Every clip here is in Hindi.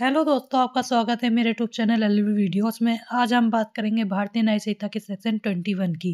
हेलो दोस्तों आपका स्वागत है मेरे यूट्यूब चैनल एल वीडियोस में आज हम बात करेंगे भारतीय न्याय संहिता के सेक्शन ट्वेंटी वन की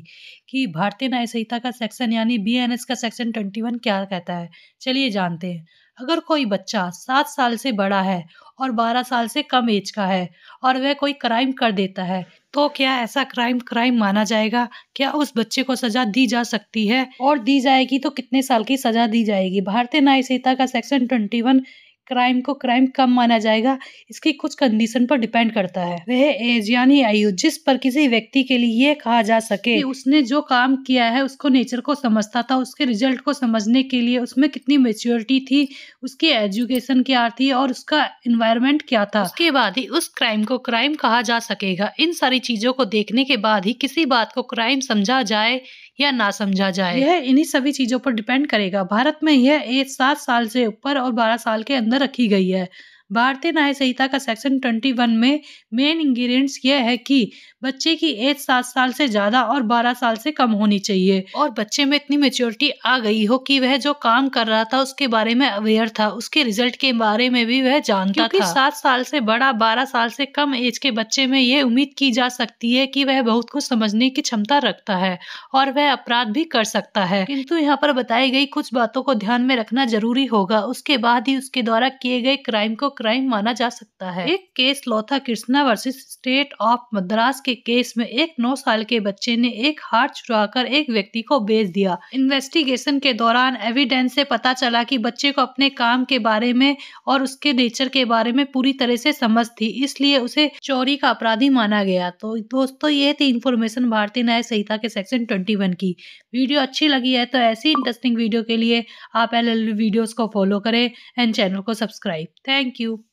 कि भारतीय न्याय संहिता का सेक्शन यानी बीएनएस का सेक्शन ट्वेंटी वन क्या कहता है चलिए जानते हैं अगर कोई बच्चा सात साल से बड़ा है और बारह साल से कम एज का है और वह कोई क्राइम कर देता है तो क्या ऐसा क्राइम क्राइम माना जाएगा क्या उस बच्चे को सजा दी जा सकती है और दी जाएगी तो कितने साल की सजा दी जाएगी भारतीय न्याय संहिता का सेक्शन ट्वेंटी वन क्राइम को क्राइम कम माना जाएगा इसकी कुछ कंडीशन पर डिपेंड करता है वह एज यानी आयु जिस पर किसी व्यक्ति के लिए कहा जा सके कि उसने जो काम किया है उसको नेचर को समझता था उसके रिजल्ट को समझने के लिए उसमें कितनी मेच्योरिटी थी उसकी एजुकेशन क्या थी और उसका इन्वायरमेंट क्या था उसके बाद ही उस क्राइम को क्राइम कहा जा सकेगा इन सारी चीजों को देखने के बाद ही किसी बात को क्राइम समझा जाए या ना समझा जाए यह इन्हीं सभी चीजों पर डिपेंड करेगा भारत में यह एज सात साल से ऊपर और बारह साल के अंदर रखी गई है भारतीय न्याय संहिता का सेक्शन ट्वेंटी वन में मेन इंग्रेडिएंट्स यह है कि बच्चे की एज सात साल से ज्यादा और बारह साल से कम होनी चाहिए और बच्चे में इतनी मेच्योरिटी आ गई हो कि वह जो काम कर रहा था उसके बारे में अवेयर था उसके रिजल्ट के बारे में भी वह जानता था सात साल से बड़ा बारह साल से कम एज के बच्चे में यह उम्मीद की जा सकती है कि वह बहुत कुछ समझने की क्षमता रखता है और वह अपराध भी कर सकता है किंतु यहाँ पर बताई गई कुछ बातों को ध्यान में रखना जरूरी होगा उसके बाद ही उसके द्वारा किए गए क्राइम को क्राइम माना जा सकता है एक केस लोथा Krishna versus state of Madras के केस में एक नौ साल के बच्चे ने एक हार चुराकर एक व्यक्ति को बेच दिया इन्वेस्टिगेशन के दौरान एविडेंस से पता चला कि बच्चे को अपने काम के बारे में और उसके नेचर के बारे में पूरी तरह से समझ थी इसलिए उसे चोरी का अपराधी माना गया तो दोस्तों ये थी इन्फॉर्मेशन भारतीय न्याय संहिता के सेक्शन ट्वेंटी वन की वीडियो अच्छी लगी है तो ऐसी इंटरेस्टिंग वीडियो के लिए आप एल वीडियोस को फॉलो करें एंड चैनल को सब्सक्राइब थैंक यू you